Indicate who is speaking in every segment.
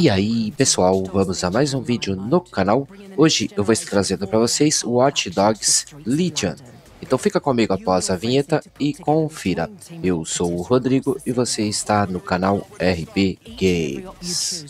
Speaker 1: E aí pessoal, vamos a mais um vídeo no canal. Hoje eu vou estar trazendo para vocês Watch Dogs Legion. Então fica comigo após a vinheta e confira. Eu sou o Rodrigo e você está no canal RB Games.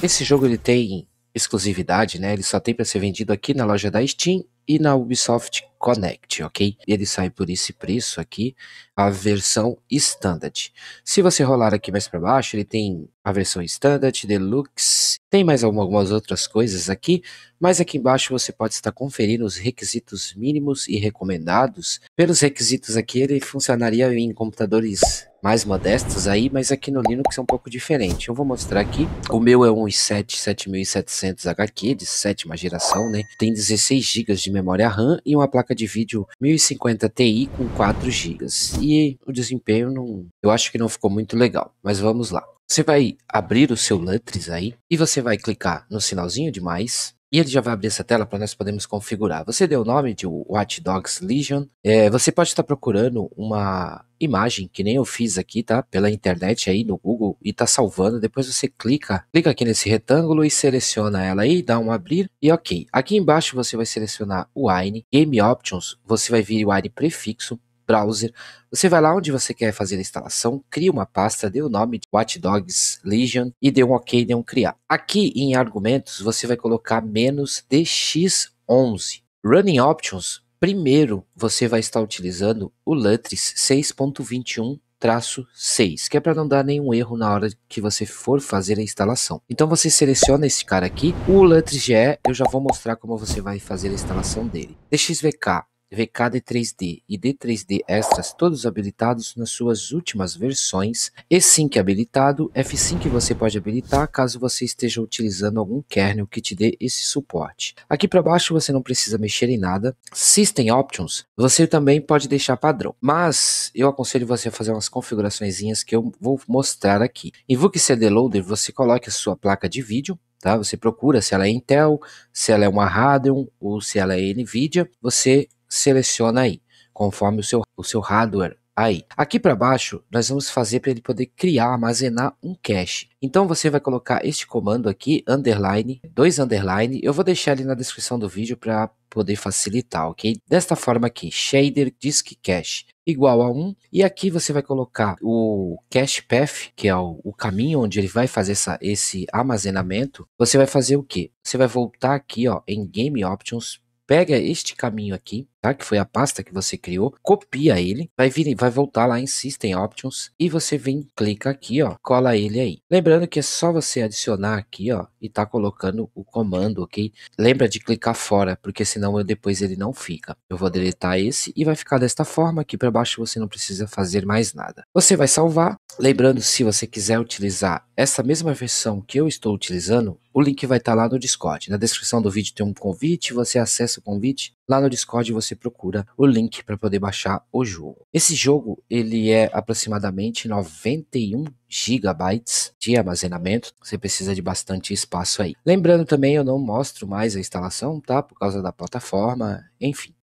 Speaker 1: Esse jogo ele tem exclusividade, né? Ele só tem para ser vendido aqui na loja da Steam e na Ubisoft Connect, ok? Ele sai por esse preço aqui, a versão Standard. Se você rolar aqui mais para baixo, ele tem a versão Standard, Deluxe, tem mais algumas outras coisas aqui, mas aqui embaixo você pode estar conferindo os requisitos mínimos e recomendados. Pelos requisitos aqui, ele funcionaria em computadores mais modestos aí, mas aqui no Linux é um pouco diferente. Eu vou mostrar aqui. O meu é um i7 7700 HQ de sétima geração, né? Tem 16 GB de memória RAM e uma placa placa de vídeo 1050 Ti com 4 GB. E o desempenho não, eu acho que não ficou muito legal, mas vamos lá. Você vai abrir o seu Lutris aí e você vai clicar no sinalzinho de mais e ele já vai abrir essa tela para nós podermos configurar. Você deu o nome de Watch Dogs Legion. É, você pode estar procurando uma imagem, que nem eu fiz aqui, tá? Pela internet aí no Google e tá salvando. Depois você clica, clica aqui nesse retângulo e seleciona ela aí, dá um abrir e ok. Aqui embaixo você vai selecionar o Wine, Game Options, você vai vir o Wine prefixo browser. Você vai lá onde você quer fazer a instalação, cria uma pasta, dê o nome de Watch Dogs Legion e dê um OK, dê um criar. Aqui em argumentos você vai colocar menos DX11. Running Options, primeiro você vai estar utilizando o Lutris 6.21 traço 6, que é para não dar nenhum erro na hora que você for fazer a instalação. Então você seleciona esse cara aqui, o Lutris GE, eu já vou mostrar como você vai fazer a instalação dele. DXVK VKD 3D e D3D extras, todos habilitados nas suas últimas versões. e habilitado, f você pode habilitar caso você esteja utilizando algum kernel que te dê esse suporte. Aqui para baixo você não precisa mexer em nada. System Options, você também pode deixar padrão, mas eu aconselho você a fazer umas configurações que eu vou mostrar aqui. Em VUC CD Loader, você coloca a sua placa de vídeo, tá? Você procura se ela é Intel, se ela é uma Radeon ou se ela é Nvidia, você seleciona aí, conforme o seu, o seu hardware aí. Aqui para baixo, nós vamos fazer para ele poder criar, armazenar um cache. Então você vai colocar este comando aqui, underline, dois underline, eu vou deixar ele na descrição do vídeo para poder facilitar, ok? Desta forma aqui, shader disk cache igual a 1, e aqui você vai colocar o cache path, que é o, o caminho onde ele vai fazer essa, esse armazenamento. Você vai fazer o que? Você vai voltar aqui ó, em game options, pega este caminho aqui, tá? Que foi a pasta que você criou, copia ele, vai vir, vai voltar lá em System Options e você vem, clica aqui, ó, cola ele aí. Lembrando que é só você adicionar aqui, ó, e tá colocando o comando, ok? Lembra de clicar fora, porque senão eu, depois ele não fica. Eu vou deletar esse e vai ficar desta forma. Aqui para baixo você não precisa fazer mais nada. Você vai salvar. Lembrando, se você quiser utilizar essa mesma versão que eu estou utilizando, o link vai estar tá lá no Discord. Na descrição do vídeo tem um convite, você acessa o convite. Lá no Discord você procura o link para poder baixar o jogo. Esse jogo ele é aproximadamente 91 gigabytes de armazenamento. Você precisa de bastante espaço aí. Lembrando também, eu não mostro mais a instalação, tá? Por causa da plataforma, enfim.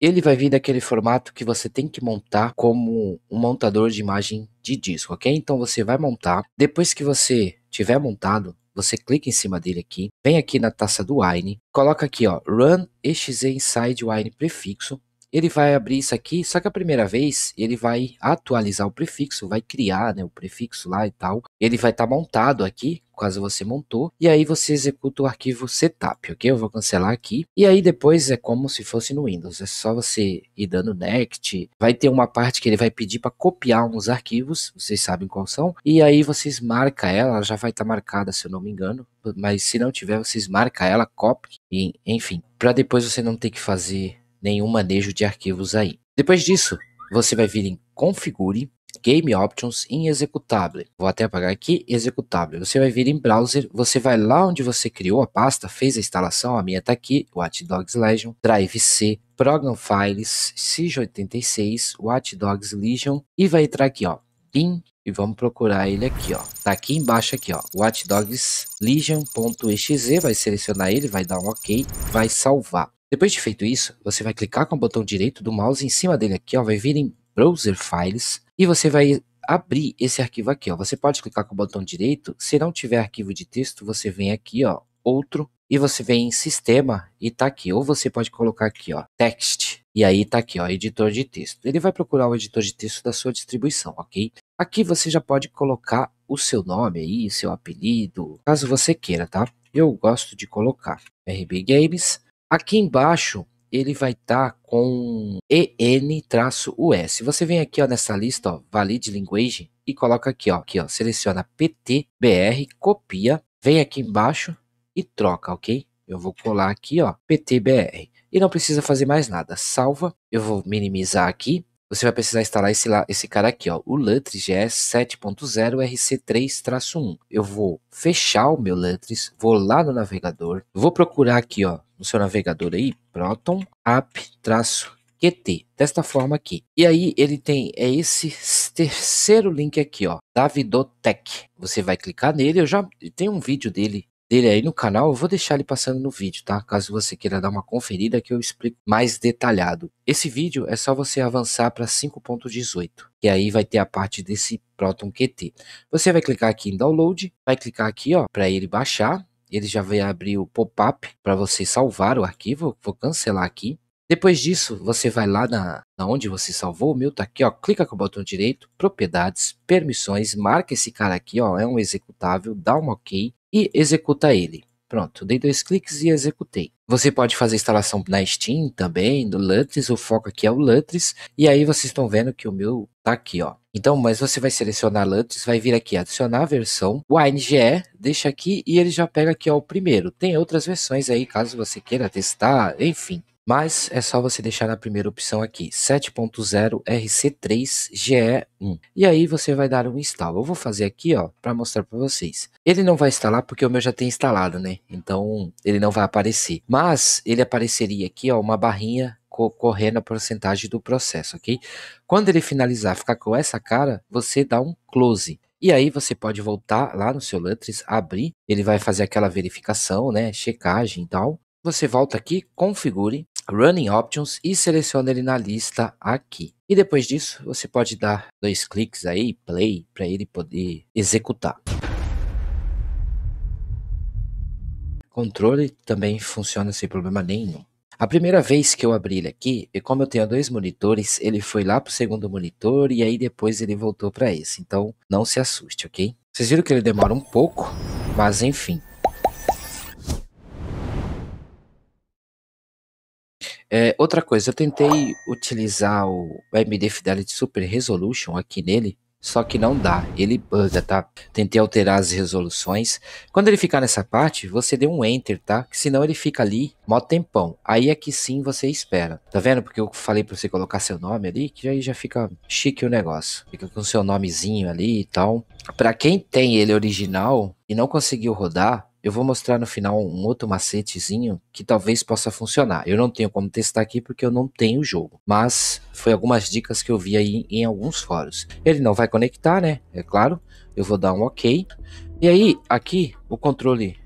Speaker 1: Ele vai vir daquele formato que você tem que montar como um montador de imagem de disco, ok? Então você vai montar. Depois que você tiver montado, você clica em cima dele aqui, vem aqui na taça do Wine, coloca aqui ó, Run exe inside Wine prefixo. Ele vai abrir isso aqui, só que a primeira vez ele vai atualizar o prefixo, vai criar né, o prefixo lá e tal. Ele vai estar tá montado aqui, caso você montou, e aí você executa o arquivo setup, ok? Eu vou cancelar aqui. E aí depois é como se fosse no Windows, é só você ir dando next, vai ter uma parte que ele vai pedir para copiar uns arquivos, vocês sabem qual são, e aí vocês marca ela, ela já vai estar tá marcada, se eu não me engano, mas se não tiver, vocês marca ela, copy, e, enfim, para depois você não ter que fazer nenhum manejo de arquivos aí. Depois disso, você vai vir em configure Game Options em executable. Vou até apagar aqui, executable. Você vai vir em browser, você vai lá onde você criou a pasta, fez a instalação, a minha está aqui, Watch Dogs Legion, Drive C, Program Files, SIG86, Watch Dogs Legion e vai entrar aqui, ó, bin e vamos procurar ele aqui, ó. Tá aqui embaixo aqui, ó. Watchdogs Legion.exe, vai selecionar ele, vai dar um OK, vai salvar. Depois de feito isso, você vai clicar com o botão direito do mouse em cima dele aqui, ó, vai vir em Browser Files, e você vai abrir esse arquivo aqui, ó. Você pode clicar com o botão direito. Se não tiver arquivo de texto, você vem aqui, ó, outro, e você vem em sistema e tá aqui. Ou você pode colocar aqui, ó, text. E aí tá aqui, ó, editor de texto. Ele vai procurar o editor de texto da sua distribuição, ok? Aqui você já pode colocar o seu nome aí, seu apelido, caso você queira, tá? Eu gosto de colocar RB Games. Aqui embaixo ele vai estar tá com EN-US. Você vem aqui ó, nessa lista, ó, Valid Language, e coloca aqui, ó, aqui, ó, seleciona PTBR, copia, vem aqui embaixo e troca, ok? Eu vou colar aqui, ó, PTBR. E não precisa fazer mais nada. Salva, eu vou minimizar aqui você vai precisar instalar esse, lá, esse cara aqui, ó, o Lutris GS 7.0 RC3-1. Eu vou fechar o meu Lutris, vou lá no navegador, vou procurar aqui, ó, no seu navegador aí, Proton App-QT, desta forma aqui. E aí ele tem é esse terceiro link aqui, ó, Davidotech. Você vai clicar nele, eu já tenho um vídeo dele dele aí no canal, eu vou deixar ele passando no vídeo, tá? Caso você queira dar uma conferida que eu explico mais detalhado. Esse vídeo é só você avançar para 5.18, que aí vai ter a parte desse Proton QT. Você vai clicar aqui em download, vai clicar aqui, ó, para ele baixar. Ele já vai abrir o pop-up para você salvar o arquivo. Vou cancelar aqui. Depois disso, você vai lá na, na onde você salvou, o meu tá aqui, ó, clica com o botão direito, propriedades, permissões, marca esse cara aqui, ó, é um executável, dá um OK, e executa ele. Pronto, dei dois cliques e executei. Você pode fazer instalação na Steam também, no Lutris, o foco aqui é o Lutris, e aí vocês estão vendo que o meu tá aqui, ó. Então, mas você vai selecionar Lutris, vai vir aqui adicionar a versão, o ANGE, deixa aqui e ele já pega aqui ó, o primeiro. Tem outras versões aí, caso você queira testar, enfim mas é só você deixar na primeira opção aqui, 7.0 RC3 GE1. E aí você vai dar um install. Eu vou fazer aqui, ó, para mostrar para vocês. Ele não vai instalar porque o meu já tem instalado, né? Então, ele não vai aparecer. Mas ele apareceria aqui, ó, uma barrinha correndo a porcentagem do processo, ok? Quando ele finalizar, ficar com essa cara, você dá um close. E aí você pode voltar lá no seu Lutris, abrir, ele vai fazer aquela verificação, né, checagem e tal. Você volta aqui, configure, Running Options e seleciona ele na lista aqui. E depois disso, você pode dar dois cliques aí, play, para ele poder executar. Controle também funciona sem problema nenhum. A primeira vez que eu abri ele aqui, e como eu tenho dois monitores, ele foi lá pro segundo monitor e aí depois ele voltou para esse. Então, não se assuste, ok? Vocês viram que ele demora um pouco, mas enfim. É, outra coisa, eu tentei utilizar o AMD Fidelity Super Resolution aqui nele, só que não dá, ele buga, tá? Tentei alterar as resoluções. Quando ele ficar nessa parte, você dê um enter, tá? Que senão ele fica ali mó tempão. Aí aqui é sim você espera. Tá vendo? Porque eu falei pra você colocar seu nome ali, que aí já fica chique o negócio. Fica com seu nomezinho ali e tal. Pra quem tem ele original e não conseguiu rodar, eu vou mostrar no final um outro macetezinho que talvez possa funcionar. Eu não tenho como testar aqui porque eu não tenho o jogo, mas foi algumas dicas que eu vi aí em alguns fóruns. Ele não vai conectar, né? É claro. Eu vou dar um OK. E aí, aqui o controle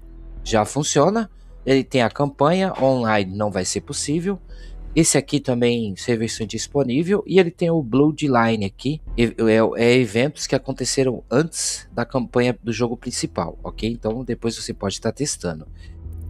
Speaker 1: já funciona. Ele tem a campanha online, não vai ser possível. Esse aqui também serviço disponível e ele tem o Bloodline aqui, é, é, eventos que aconteceram antes da campanha do jogo principal, ok? Então depois você pode estar testando.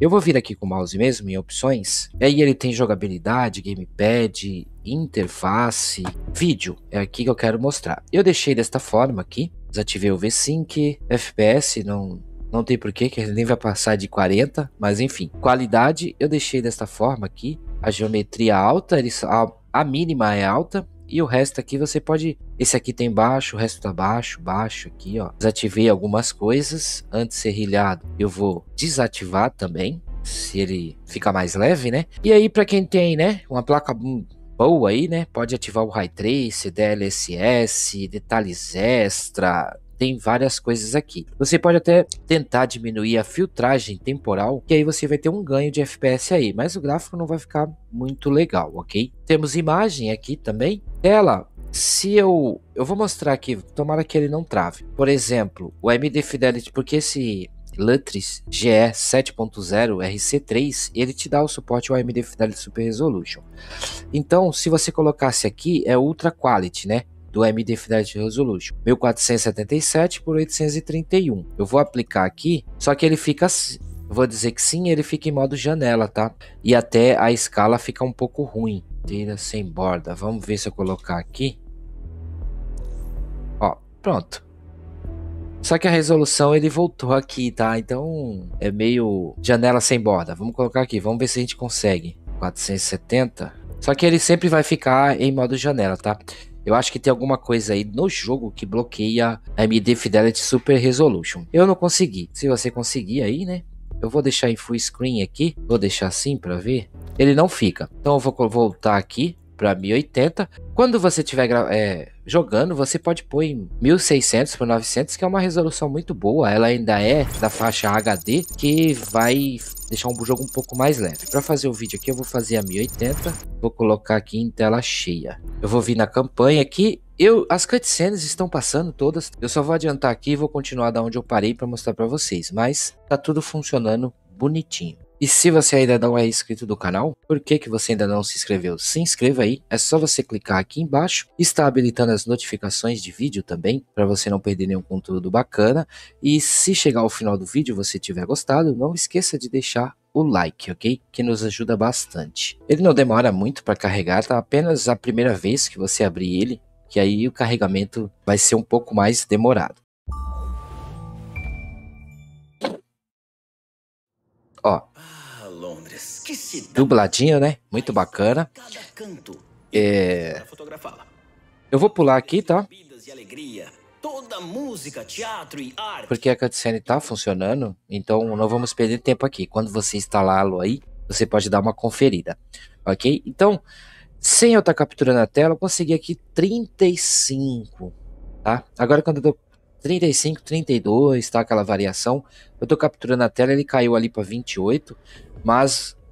Speaker 1: Eu vou vir aqui com o mouse mesmo em opções, e aí ele tem jogabilidade, gamepad, interface, vídeo, é aqui que eu quero mostrar. Eu deixei desta forma aqui, desativei o V-Sync, FPS não, não tem porquê, que ele nem vai passar de 40, mas enfim. Qualidade eu deixei desta forma aqui. A geometria alta, ele, a, a mínima é alta, e o resto aqui você pode. Esse aqui tem baixo, o resto tá baixo, baixo aqui, ó. Desativei algumas coisas. Antes de ser rilhado, eu vou desativar também. Se ele fica mais leve, né? E aí, para quem tem, né? Uma placa hum, boa aí, né? Pode ativar o Ray Trace, DLSS, detalhes extra, tem várias coisas aqui. Você pode até tentar diminuir a filtragem temporal, que aí você vai ter um ganho de FPS aí, mas o gráfico não vai ficar muito legal, ok? Temos imagem aqui também. Tela, se eu eu vou mostrar aqui, tomara que ele não trave. Por exemplo, o AMD Fidelity, porque esse Lutris GE 7.0 RC3, ele te dá o suporte ao AMD Fidelity Super Resolution. Então, se você colocasse aqui, é Ultra Quality, né? do AMD Fidelity Resolution, 1477 por 831. Eu vou aplicar aqui, só que ele fica assim, vou dizer que sim, ele fica em modo janela, tá? E até a escala fica um pouco ruim. Teira sem borda. Vamos ver se eu colocar aqui. Ó, pronto. Só que a resolução ele voltou aqui, tá? Então é meio janela sem borda. Vamos colocar aqui, vamos ver se a gente consegue. 470. Só que ele sempre vai ficar em modo janela, tá? Eu acho que tem alguma coisa aí no jogo que bloqueia a AMD Fidelity Super Resolution. Eu não consegui. Se você conseguir aí, né? Eu vou deixar em full screen aqui. Vou deixar assim para ver. Ele não fica. Então eu vou voltar aqui para 1080. Quando você estiver é, jogando, você pode pôr em 1600 por 900, que é uma resolução muito boa. Ela ainda é da faixa HD, que vai deixar o jogo um pouco mais leve. Para fazer o vídeo aqui, eu vou fazer a 1080. Vou colocar aqui em tela cheia. Eu vou vir na campanha aqui eu, as cutscenes estão passando todas. Eu só vou adiantar aqui e vou continuar da onde eu parei para mostrar para vocês, mas tá tudo funcionando bonitinho. E se você ainda não é inscrito do canal, por que, que você ainda não se inscreveu? Se inscreva aí, é só você clicar aqui embaixo, está habilitando as notificações de vídeo também, para você não perder nenhum conteúdo bacana. E se chegar ao final do vídeo você tiver gostado, não esqueça de deixar o like, ok? Que nos ajuda bastante. Ele não demora muito para carregar, tá apenas a primeira vez que você abrir ele, que aí o carregamento vai ser um pouco mais demorado. Ó, dubladinho, né? Muito bacana. É... Eu vou pular aqui, tá? Porque a cutscene tá funcionando, então não vamos perder tempo aqui. Quando você instalá-lo aí, você pode dar uma conferida, ok? Então, sem eu estar tá capturando a tela, eu consegui aqui 35, tá? Agora quando eu tô 35, 32, tá? Aquela variação, eu tô capturando a tela, ele caiu ali para 28, mas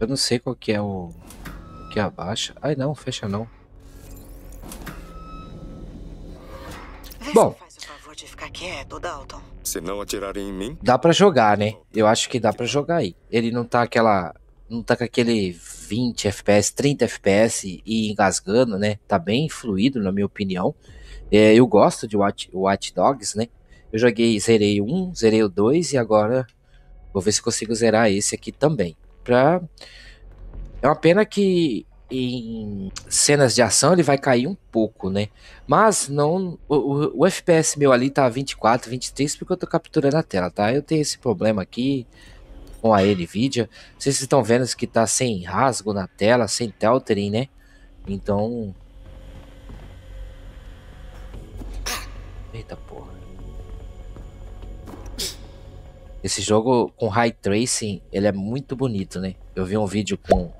Speaker 1: Eu não sei qual que é o... o que abaixa. Ai não, fecha não. Vê Bom. Se não atirarem em mim... Dá pra jogar, né? Eu acho que dá pra jogar aí. Ele não tá aquela... Não tá com aquele 20 FPS, 30 FPS e engasgando, né? Tá bem fluido, na minha opinião. É, eu gosto de Watch, Watch Dogs, né? Eu joguei, zerei um, zerei o dois e agora vou ver se consigo zerar esse aqui também. Pra... É uma pena que em cenas de ação ele vai cair um pouco, né? Mas não. O, o, o, FPS meu ali tá 24, 23 porque eu tô capturando a tela, tá? Eu tenho esse problema aqui com a Nvidia. Vocês estão vendo que tá sem rasgo na tela, sem teltering, né? Então Esse jogo com high tracing, ele é muito bonito, né? Eu vi um vídeo com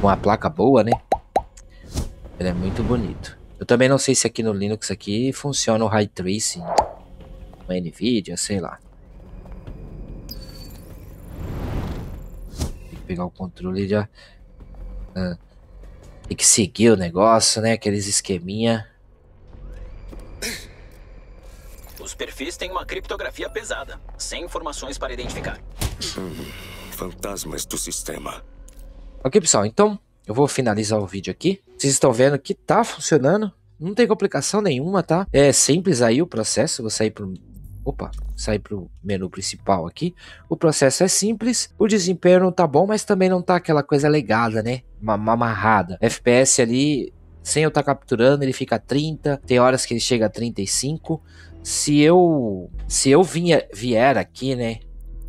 Speaker 1: uma placa boa, né? Ele é muito bonito. Eu também não sei se aqui no Linux aqui funciona o high tracing, uma Nvidia, sei lá. Tem que pegar o controle já. Ah. Tem que seguir o negócio, né? Aqueles esqueminha. têm uma criptografia pesada, sem informações para identificar. Hum, fantasmas do sistema. Ok, pessoal, então eu vou finalizar o vídeo aqui. Vocês estão vendo que tá funcionando. Não tem complicação nenhuma, tá? É simples aí o processo. Vou sair pro... Opa, sair pro menu principal aqui. O processo é simples. O desempenho não tá bom, mas também não tá aquela coisa legada, né? Uma, amarrada. FPS ali sem eu estar tá capturando, ele fica 30, tem horas que ele chega a 35, se eu se eu vinha, vier aqui, né,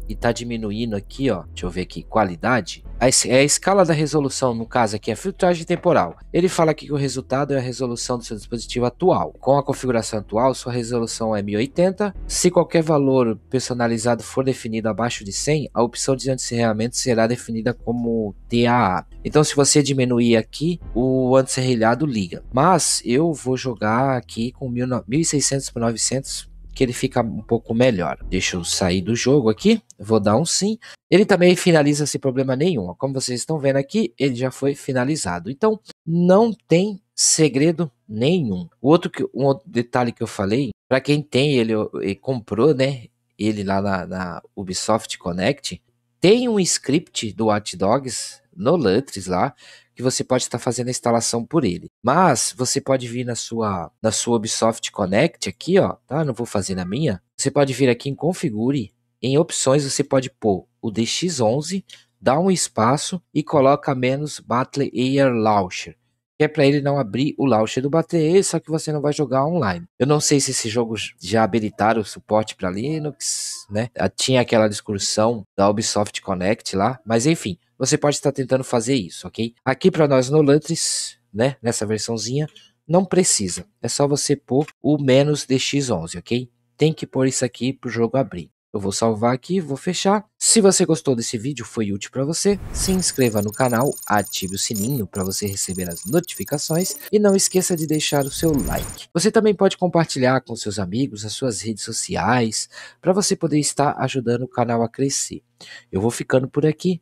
Speaker 1: e tá diminuindo aqui, ó. Deixa eu ver aqui, qualidade. É a escala da resolução, no caso aqui, é filtragem temporal. Ele fala aqui que o resultado é a resolução do seu dispositivo atual. Com a configuração atual, sua resolução é 1080. Se qualquer valor personalizado for definido abaixo de 100, a opção de anti-serrilhamento será definida como TAA. Então, se você diminuir aqui, o anti-serrilhado liga. Mas eu vou jogar aqui com 1600 por 900 que ele fica um pouco melhor. Deixa eu sair do jogo aqui, vou dar um sim. Ele também finaliza sem problema nenhum. Como vocês estão vendo aqui, ele já foi finalizado. Então, não tem segredo nenhum. O outro que, um outro detalhe que eu falei, para quem tem ele, ele, comprou, né? Ele lá na, na Ubisoft Connect, tem um script do Watch Dogs no Lutris lá que você pode estar fazendo a instalação por ele. Mas você pode vir na sua na sua Ubisoft Connect aqui, ó, tá? Não vou fazer na minha. Você pode vir aqui em configure, em opções você pode pôr o DX11, dá um espaço e coloca menos Battle Air Launcher que é para ele não abrir o launcher do bater, só que você não vai jogar online. Eu não sei se esses jogos já habilitaram o suporte para Linux, né? Ah, tinha aquela discussão da Ubisoft Connect lá, mas enfim, você pode estar tentando fazer isso, ok? Aqui para nós no Lantris, né, nessa versãozinha, não precisa. É só você pôr o menos DX11, ok? Tem que pôr isso aqui para o jogo abrir. Eu vou salvar aqui, vou fechar. Se você gostou desse vídeo, foi útil para você, se inscreva no canal, ative o sininho para você receber as notificações e não esqueça de deixar o seu like. Você também pode compartilhar com seus amigos nas suas redes sociais para você poder estar ajudando o canal a crescer. Eu vou ficando por aqui